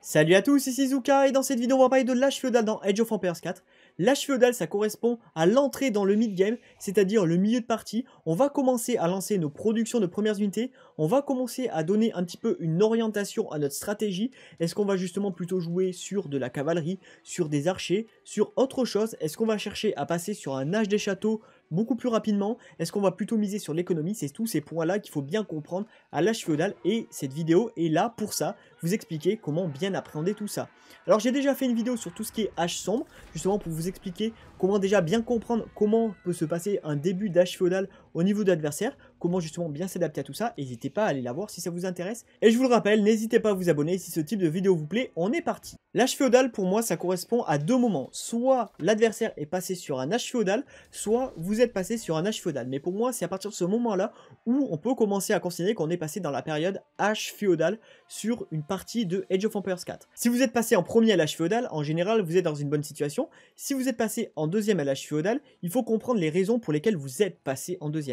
Salut à tous, ici Zuka et dans cette vidéo on va parler de l'âge féodal dans Age of Empires 4. L'âge féodal ça correspond à l'entrée dans le mid-game, c'est-à-dire le milieu de partie. On va commencer à lancer nos productions de premières unités, on va commencer à donner un petit peu une orientation à notre stratégie. Est-ce qu'on va justement plutôt jouer sur de la cavalerie, sur des archers, sur autre chose Est-ce qu'on va chercher à passer sur un âge des châteaux beaucoup plus rapidement Est-ce qu'on va plutôt miser sur l'économie C'est tous ces points-là qu'il faut bien comprendre à l'âge féodal et cette vidéo est là pour ça, vous expliquer comment bien appréhender tout ça. Alors j'ai déjà fait une vidéo sur tout ce qui est âge sombre, justement pour vous expliquer comment déjà bien comprendre comment peut se passer un début d'âge féodal au niveau de l'adversaire, comment justement bien s'adapter à tout ça. N'hésitez pas à aller la voir si ça vous intéresse. Et je vous le rappelle, n'hésitez pas à vous abonner si ce type de vidéo vous plaît. On est parti L'âge féodal, pour moi, ça correspond à deux moments. Soit l'adversaire est passé sur un âge féodal, soit vous êtes passé sur un âge féodal. Mais pour moi, c'est à partir de ce moment-là où on peut commencer à considérer qu'on est passé dans la période âge féodal sur une partie de Age of Empires 4. Si vous êtes passé en premier à l'âge féodal, en général, vous êtes dans une bonne situation. Si vous êtes passé en deuxième à l'âge féodal, il faut comprendre les raisons pour lesquelles vous êtes passé en deuxième.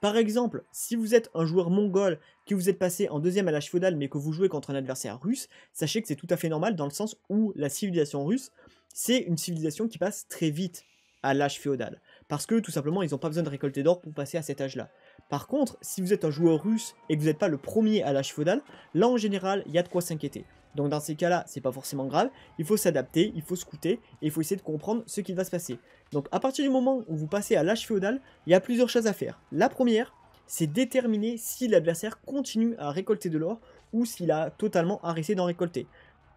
Par exemple, si vous êtes un joueur mongol qui vous êtes passé en deuxième à l'âge feudal mais que vous jouez contre un adversaire russe, sachez que c'est tout à fait normal dans le sens où la civilisation russe, c'est une civilisation qui passe très vite à l'âge féodal. Parce que tout simplement, ils n'ont pas besoin de récolter d'or pour passer à cet âge-là. Par contre, si vous êtes un joueur russe et que vous n'êtes pas le premier à l'âge feudal, là en général, il y a de quoi s'inquiéter. Donc dans ces cas-là, c'est pas forcément grave, il faut s'adapter, il faut se et il faut essayer de comprendre ce qui va se passer. Donc à partir du moment où vous passez à l'âge féodal, il y a plusieurs choses à faire. La première, c'est déterminer si l'adversaire continue à récolter de l'or ou s'il a totalement arrêté d'en récolter.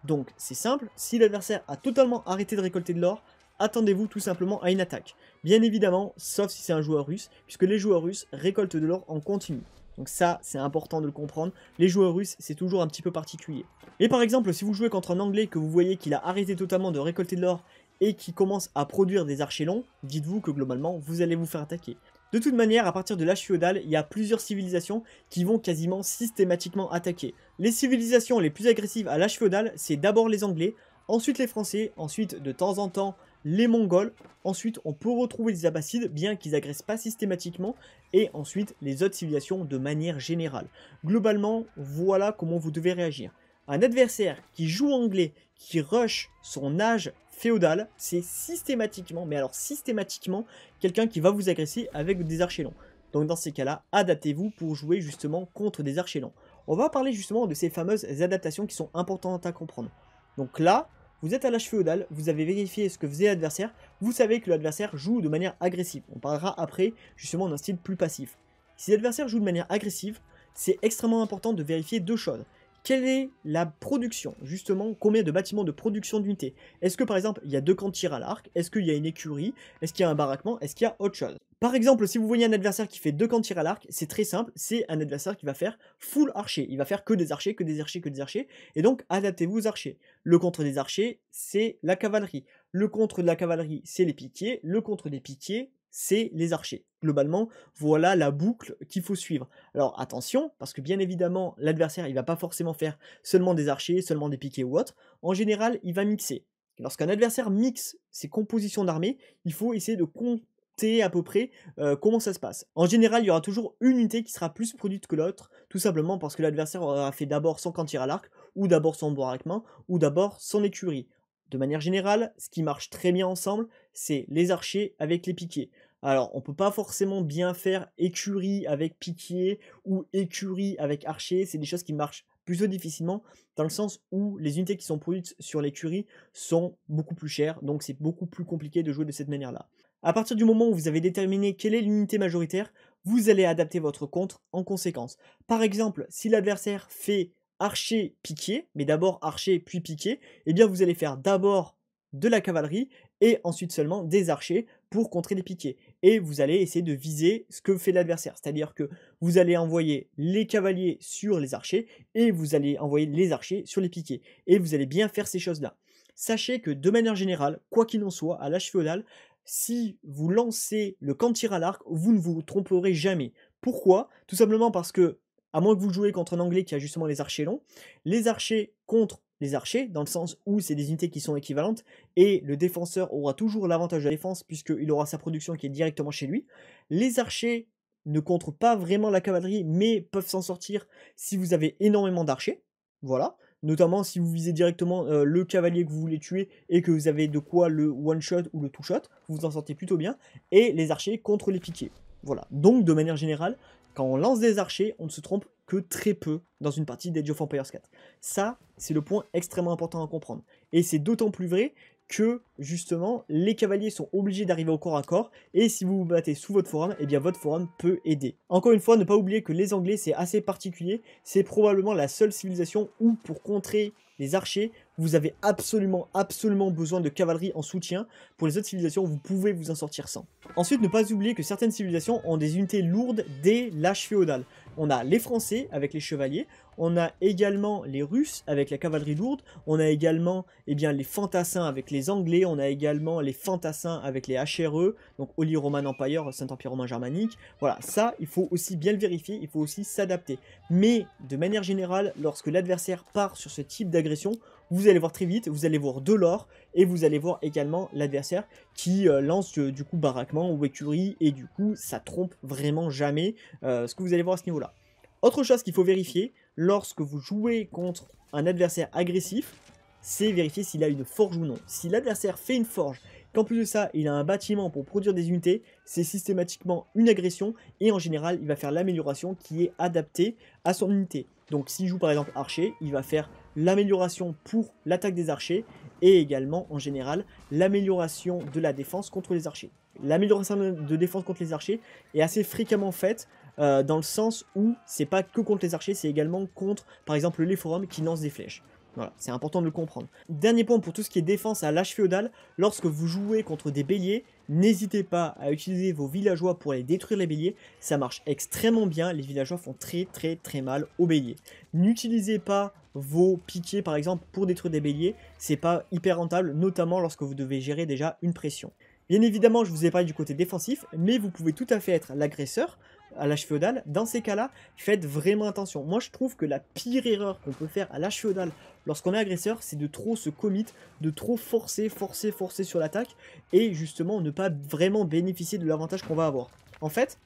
Donc c'est simple, si l'adversaire a totalement arrêté de récolter de l'or, attendez-vous tout simplement à une attaque. Bien évidemment, sauf si c'est un joueur russe, puisque les joueurs russes récoltent de l'or en continu. Donc ça, c'est important de le comprendre. Les joueurs russes, c'est toujours un petit peu particulier. Et par exemple, si vous jouez contre un Anglais que vous voyez qu'il a arrêté totalement de récolter de l'or et qui commence à produire des archers longs, dites-vous que globalement vous allez vous faire attaquer. De toute manière, à partir de l'âge féodal, il y a plusieurs civilisations qui vont quasiment systématiquement attaquer. Les civilisations les plus agressives à l'âge féodal, c'est d'abord les Anglais, ensuite les Français, ensuite de temps en temps les Mongols, ensuite on peut retrouver les abbasides. bien qu'ils agressent pas systématiquement, et ensuite les autres civilisations de manière générale. Globalement, voilà comment vous devez réagir. Un adversaire qui joue anglais, qui rush son âge féodal, c'est systématiquement, mais alors systématiquement, quelqu'un qui va vous agresser avec des archers Donc dans ces cas-là, adaptez-vous pour jouer justement contre des archers On va parler justement de ces fameuses adaptations qui sont importantes à comprendre. Donc là, vous êtes à l'âge féodal, vous avez vérifié ce que faisait l'adversaire, vous savez que l'adversaire joue de manière agressive. On parlera après justement d'un style plus passif. Si l'adversaire joue de manière agressive, c'est extrêmement important de vérifier deux choses quelle est la production Justement, combien de bâtiments de production d'unités Est-ce que par exemple, il y a deux camps de tir à l'arc Est-ce qu'il y a une écurie Est-ce qu'il y a un baraquement Est-ce qu'il y a autre chose Par exemple, si vous voyez un adversaire qui fait deux camps de tir à l'arc, c'est très simple, c'est un adversaire qui va faire full archer. Il va faire que des archers, que des archers, que des archers. Et donc, adaptez-vous aux archers. Le contre des archers, c'est la cavalerie. Le contre de la cavalerie, c'est les piquiers. Le contre des piquiers, c'est les archers. Globalement, voilà la boucle qu'il faut suivre. Alors attention, parce que bien évidemment, l'adversaire, il va pas forcément faire seulement des archers, seulement des piquets ou autre. En général, il va mixer. Lorsqu'un adversaire mixe ses compositions d'armée, il faut essayer de compter à peu près euh, comment ça se passe. En général, il y aura toujours une unité qui sera plus produite que l'autre, tout simplement parce que l'adversaire aura fait d'abord son tir à l'arc, ou d'abord son bois avec main, ou d'abord son écurie. De manière générale, ce qui marche très bien ensemble, c'est les archers avec les piquets. Alors, on peut pas forcément bien faire écurie avec piquier ou écurie avec archer, c'est des choses qui marchent plutôt difficilement, dans le sens où les unités qui sont produites sur l'écurie sont beaucoup plus chères, donc c'est beaucoup plus compliqué de jouer de cette manière-là. À partir du moment où vous avez déterminé quelle est l'unité majoritaire, vous allez adapter votre contre en conséquence. Par exemple, si l'adversaire fait archer, piqué, mais d'abord archer puis piqué, et eh bien vous allez faire d'abord de la cavalerie et ensuite seulement des archers pour contrer les piquets. Et vous allez essayer de viser ce que fait l'adversaire. C'est-à-dire que vous allez envoyer les cavaliers sur les archers et vous allez envoyer les archers sur les piquets. Et vous allez bien faire ces choses-là. Sachez que de manière générale, quoi qu'il en soit, à l'âge féodal, si vous lancez le camp tir à l'arc, vous ne vous tromperez jamais. Pourquoi Tout simplement parce que à moins que vous jouez contre un anglais qui a justement les archers longs, les archers contre les archers, dans le sens où c'est des unités qui sont équivalentes, et le défenseur aura toujours l'avantage de la défense puisqu'il aura sa production qui est directement chez lui. Les archers ne contre pas vraiment la cavalerie, mais peuvent s'en sortir si vous avez énormément d'archers. Voilà. Notamment si vous visez directement euh, le cavalier que vous voulez tuer et que vous avez de quoi le one-shot ou le two-shot, vous en sortez plutôt bien. Et les archers contre les piquets. Voilà. Donc, de manière générale, quand on lance des archers, on ne se trompe que très peu dans une partie d'Age of Empires 4. Ça, c'est le point extrêmement important à comprendre. Et c'est d'autant plus vrai que, justement, les cavaliers sont obligés d'arriver au corps à corps, et si vous vous battez sous votre forum, eh bien votre forum peut aider. Encore une fois, ne pas oublier que les Anglais, c'est assez particulier, c'est probablement la seule civilisation où, pour contrer les archers, vous avez absolument, absolument besoin de cavalerie en soutien. Pour les autres civilisations, vous pouvez vous en sortir sans. Ensuite, ne pas oublier que certaines civilisations ont des unités lourdes dès l'âge féodal. On a les Français avec les chevaliers, on a également les Russes avec la cavalerie lourde, on a également eh bien, les fantassins avec les Anglais, on a également les fantassins avec les HRE, donc Holy Roman Empire, Saint-Empire romain germanique. Voilà, ça, il faut aussi bien le vérifier, il faut aussi s'adapter. Mais de manière générale, lorsque l'adversaire part sur ce type d'agression, vous allez voir très vite, vous allez voir de l'or et vous allez voir également l'adversaire qui euh, lance euh, du coup baraquement ou écurie et du coup ça trompe vraiment jamais euh, ce que vous allez voir à ce niveau-là. Autre chose qu'il faut vérifier lorsque vous jouez contre un adversaire agressif, c'est vérifier s'il a une forge ou non. Si l'adversaire fait une forge qu'en plus de ça, il a un bâtiment pour produire des unités, c'est systématiquement une agression et en général, il va faire l'amélioration qui est adaptée à son unité. Donc s'il joue par exemple archer, il va faire l'amélioration pour l'attaque des archers et également en général l'amélioration de la défense contre les archers. L'amélioration de défense contre les archers est assez fréquemment faite euh, dans le sens où c'est pas que contre les archers, c'est également contre par exemple les forums qui lancent des flèches. Voilà, c'est important de le comprendre. Dernier point pour tout ce qui est défense à l'âge féodal, lorsque vous jouez contre des béliers, n'hésitez pas à utiliser vos villageois pour aller détruire les béliers, ça marche extrêmement bien, les villageois font très très très mal aux béliers. N'utilisez pas vos piquets par exemple pour détruire des béliers, c'est pas hyper rentable, notamment lorsque vous devez gérer déjà une pression. Bien évidemment, je vous ai parlé du côté défensif, mais vous pouvez tout à fait être l'agresseur, à l'âge féodal, dans ces cas-là, faites vraiment attention. Moi, je trouve que la pire erreur qu'on peut faire à l'âge féodal lorsqu'on est agresseur, c'est de trop se commit, de trop forcer, forcer, forcer sur l'attaque et justement ne pas vraiment bénéficier de l'avantage qu'on va avoir. En fait,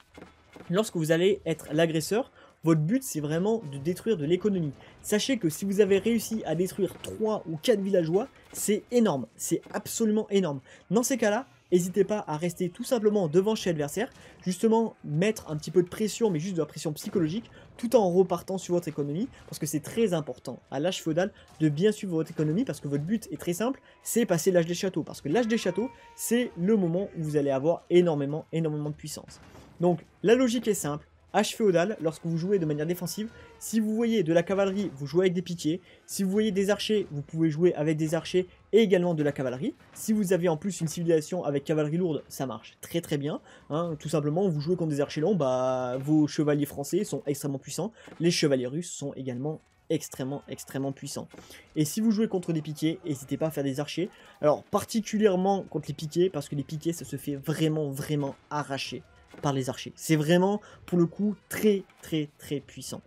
lorsque vous allez être l'agresseur, votre but c'est vraiment de détruire de l'économie. Sachez que si vous avez réussi à détruire trois ou quatre villageois, c'est énorme, c'est absolument énorme. Dans ces cas-là, N'hésitez pas à rester tout simplement devant chez l'adversaire, justement mettre un petit peu de pression, mais juste de la pression psychologique, tout en repartant sur votre économie, parce que c'est très important à l'âge feudal de bien suivre votre économie, parce que votre but est très simple, c'est passer l'âge des châteaux, parce que l'âge des châteaux, c'est le moment où vous allez avoir énormément, énormément de puissance. Donc la logique est simple, H féodal. lorsque vous jouez de manière défensive. Si vous voyez de la cavalerie, vous jouez avec des piquiers. Si vous voyez des archers, vous pouvez jouer avec des archers et également de la cavalerie. Si vous avez en plus une civilisation avec cavalerie lourde, ça marche très très bien. Hein. Tout simplement, vous jouez contre des archers longs, bah, vos chevaliers français sont extrêmement puissants. Les chevaliers russes sont également extrêmement extrêmement puissants. Et si vous jouez contre des piquets, n'hésitez pas à faire des archers. Alors particulièrement contre les piquets, parce que les piquets ça se fait vraiment vraiment arracher par les archers. C'est vraiment, pour le coup, très très très puissant.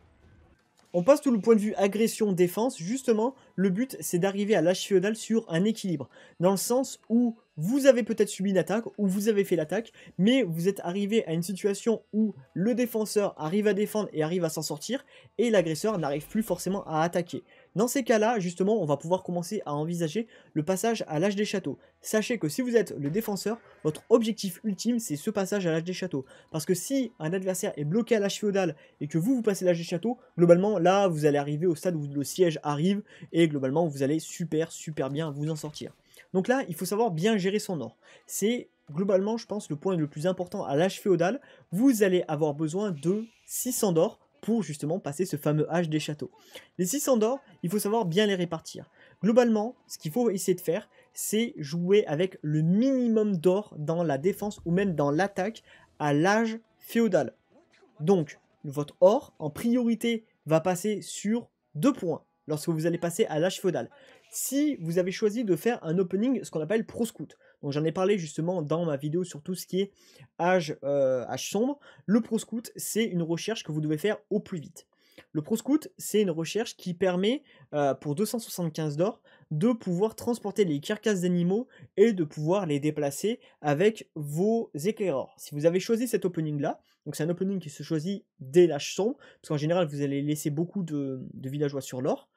On passe tout le point de vue agression-défense. Justement, le but, c'est d'arriver à l'âge féodal sur un équilibre. Dans le sens où vous avez peut-être subi une attaque, ou vous avez fait l'attaque, mais vous êtes arrivé à une situation où le défenseur arrive à défendre et arrive à s'en sortir, et l'agresseur n'arrive plus forcément à attaquer. Dans ces cas-là, justement, on va pouvoir commencer à envisager le passage à l'âge des châteaux. Sachez que si vous êtes le défenseur, votre objectif ultime, c'est ce passage à l'âge des châteaux. Parce que si un adversaire est bloqué à l'âge féodal et que vous, vous passez l'âge des châteaux, globalement, là, vous allez arriver au stade où le siège arrive et globalement, vous allez super, super bien vous en sortir. Donc là, il faut savoir bien gérer son or. C'est globalement, je pense, le point le plus important à l'âge féodal. Vous allez avoir besoin de 600 d'or pour justement passer ce fameux âge des châteaux. Les 600 d'or, il faut savoir bien les répartir. Globalement, ce qu'il faut essayer de faire, c'est jouer avec le minimum d'or dans la défense ou même dans l'attaque à l'âge féodal. Donc, votre or, en priorité, va passer sur deux points lorsque vous allez passer à l'âge féodal. Si vous avez choisi de faire un opening, ce qu'on appelle pro-scout, donc j'en ai parlé justement dans ma vidéo sur tout ce qui est âge, euh, âge sombre. Le proscout, c'est une recherche que vous devez faire au plus vite. Le proscout, c'est une recherche qui permet, euh, pour 275 d'or, de pouvoir transporter les carcasses d'animaux et de pouvoir les déplacer avec vos éclaireurs. Si vous avez choisi cet opening-là, donc c'est un opening qui se choisit dès l'âge sombre, parce qu'en général, vous allez laisser beaucoup de villageois sur l'or,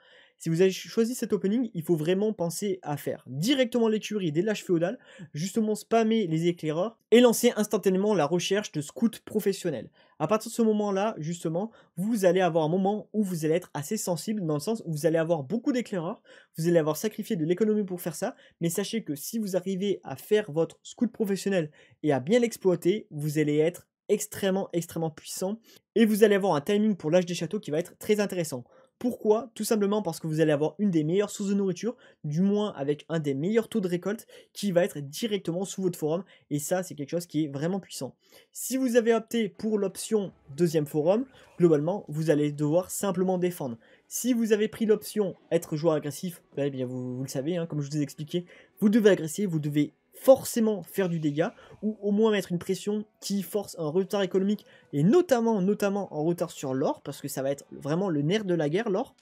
si vous avez choisi cet opening, il faut vraiment penser à faire directement l'écurie des l'âge féodal, justement spammer les éclaireurs et lancer instantanément la recherche de scouts professionnels. À partir de ce moment-là, justement, vous allez avoir un moment où vous allez être assez sensible dans le sens où vous allez avoir beaucoup d'éclaireurs, vous allez avoir sacrifié de l'économie pour faire ça, mais sachez que si vous arrivez à faire votre scout professionnel et à bien l'exploiter, vous allez être extrêmement extrêmement puissant et vous allez avoir un timing pour l'âge des châteaux qui va être très intéressant. Pourquoi Tout simplement parce que vous allez avoir une des meilleures sources de nourriture, du moins avec un des meilleurs taux de récolte qui va être directement sous votre forum. Et ça, c'est quelque chose qui est vraiment puissant. Si vous avez opté pour l'option deuxième forum, globalement, vous allez devoir simplement défendre. Si vous avez pris l'option être joueur agressif, bah, eh bien vous, le savez, hein, comme je vous ai expliqué, vous devez agresser, vous devez forcément faire du dégât, ou au moins mettre une pression qui force un retard économique, et notamment, notamment en retard sur l'or, parce que ça va être vraiment le nerf de la guerre, l'or.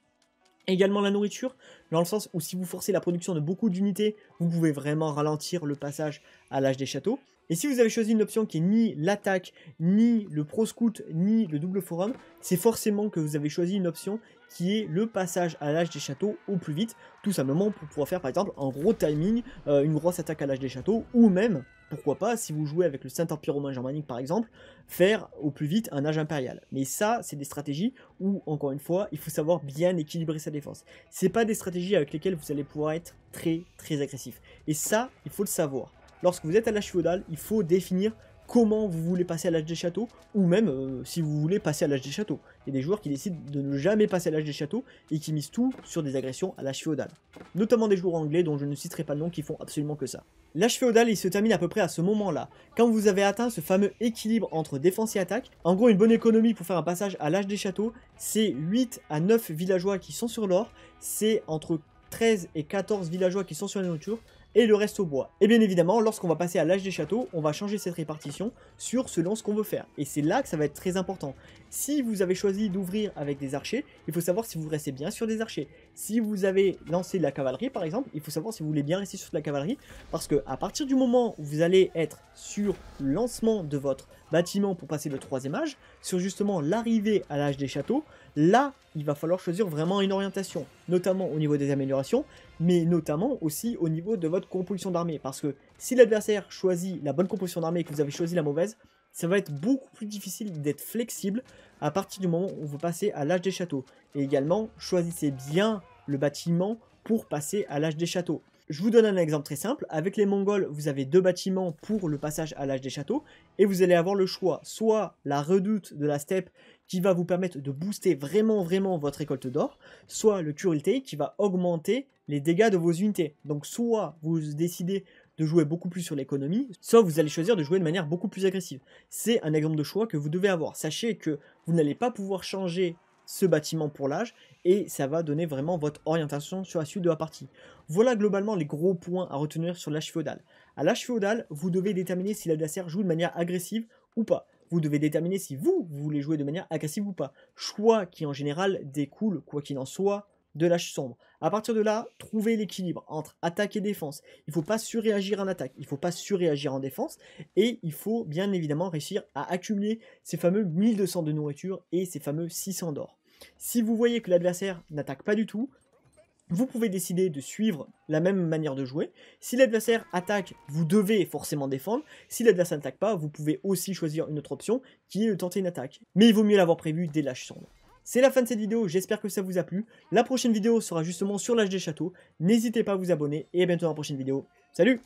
Également la nourriture, dans le sens où si vous forcez la production de beaucoup d'unités, vous pouvez vraiment ralentir le passage à l'âge des châteaux. Et si vous avez choisi une option qui est ni l'attaque, ni le pro scout, ni le double forum, c'est forcément que vous avez choisi une option qui est le passage à l'âge des châteaux au plus vite, tout simplement pour pouvoir faire par exemple un gros timing, euh, une grosse attaque à l'âge des châteaux, ou même pourquoi pas, si vous jouez avec le Saint-Empire romain germanique par exemple, faire au plus vite un âge impérial. Mais ça, c'est des stratégies où, encore une fois, il faut savoir bien équilibrer sa défense. C'est pas des stratégies avec lesquelles vous allez pouvoir être très très agressif. Et ça, il faut le savoir. Lorsque vous êtes à la chevaudale, il faut définir comment vous voulez passer à l'âge des châteaux, ou même euh, si vous voulez passer à l'âge des châteaux. Il y a des joueurs qui décident de ne jamais passer à l'âge des châteaux et qui misent tout sur des agressions à l'âge féodal. Notamment des joueurs anglais dont je ne citerai pas le nom qui font absolument que ça. L'âge féodal il se termine à peu près à ce moment-là, quand vous avez atteint ce fameux équilibre entre défense et attaque. En gros une bonne économie pour faire un passage à l'âge des châteaux, c'est 8 à 9 villageois qui sont sur l'or, c'est entre 13 et 14 villageois qui sont sur la nourriture, et le reste au bois. Et bien évidemment, lorsqu'on va passer à l'âge des châteaux, on va changer cette répartition sur selon ce qu'on veut faire. Et c'est là que ça va être très important. Si vous avez choisi d'ouvrir avec des archers, il faut savoir si vous restez bien sur des archers. Si vous avez lancé de la cavalerie, par exemple, il faut savoir si vous voulez bien rester sur la cavalerie, parce que à partir du moment où vous allez être sur le lancement de votre bâtiment pour passer le troisième âge, sur justement l'arrivée à l'âge des châteaux, là, il va falloir choisir vraiment une orientation, notamment au niveau des améliorations, mais notamment aussi au niveau de votre composition d'armée, parce que si l'adversaire choisit la bonne composition d'armée et que vous avez choisi la mauvaise, ça va être beaucoup plus difficile d'être flexible à partir du moment où vous passez à l'âge des châteaux. Et également, choisissez bien le bâtiment pour passer à l'âge des châteaux. Je vous donne un exemple très simple. Avec les Mongols, vous avez deux bâtiments pour le passage à l'âge des châteaux et vous allez avoir le choix. Soit la redoute de la steppe qui va vous permettre de booster vraiment vraiment votre récolte d'or, soit le curilte qui va augmenter les dégâts de vos unités. Donc soit vous décidez de jouer beaucoup plus sur l'économie, soit vous allez choisir de jouer de manière beaucoup plus agressive. C'est un exemple de choix que vous devez avoir. Sachez que vous n'allez pas pouvoir changer ce bâtiment pour l'âge et ça va donner vraiment votre orientation sur la suite de la partie. Voilà globalement les gros points à retenir sur l'âge féodal. À l'âge féodal, vous devez déterminer si l'adversaire joue de manière agressive ou pas. Vous devez déterminer si vous, vous voulez jouer de manière agressive ou pas. Choix qui en général découle, quoi qu'il en soit, de l'âge sombre. À partir de là, trouver l'équilibre entre attaque et défense. Il ne faut pas surréagir en attaque, il ne faut pas surréagir en défense, et il faut bien évidemment réussir à accumuler ces fameux 1200 de nourriture et ces fameux 600 d'or. Si vous voyez que l'adversaire n'attaque pas du tout, vous pouvez décider de suivre la même manière de jouer. Si l'adversaire attaque, vous devez forcément défendre. Si l'adversaire n'attaque pas, vous pouvez aussi choisir une autre option qui est de tenter une attaque. Mais il vaut mieux l'avoir prévu dès l'âge sombre. C'est la fin de cette vidéo, j'espère que ça vous a plu. La prochaine vidéo sera justement sur l'âge des châteaux. N'hésitez pas à vous abonner et à bientôt dans la prochaine vidéo. Salut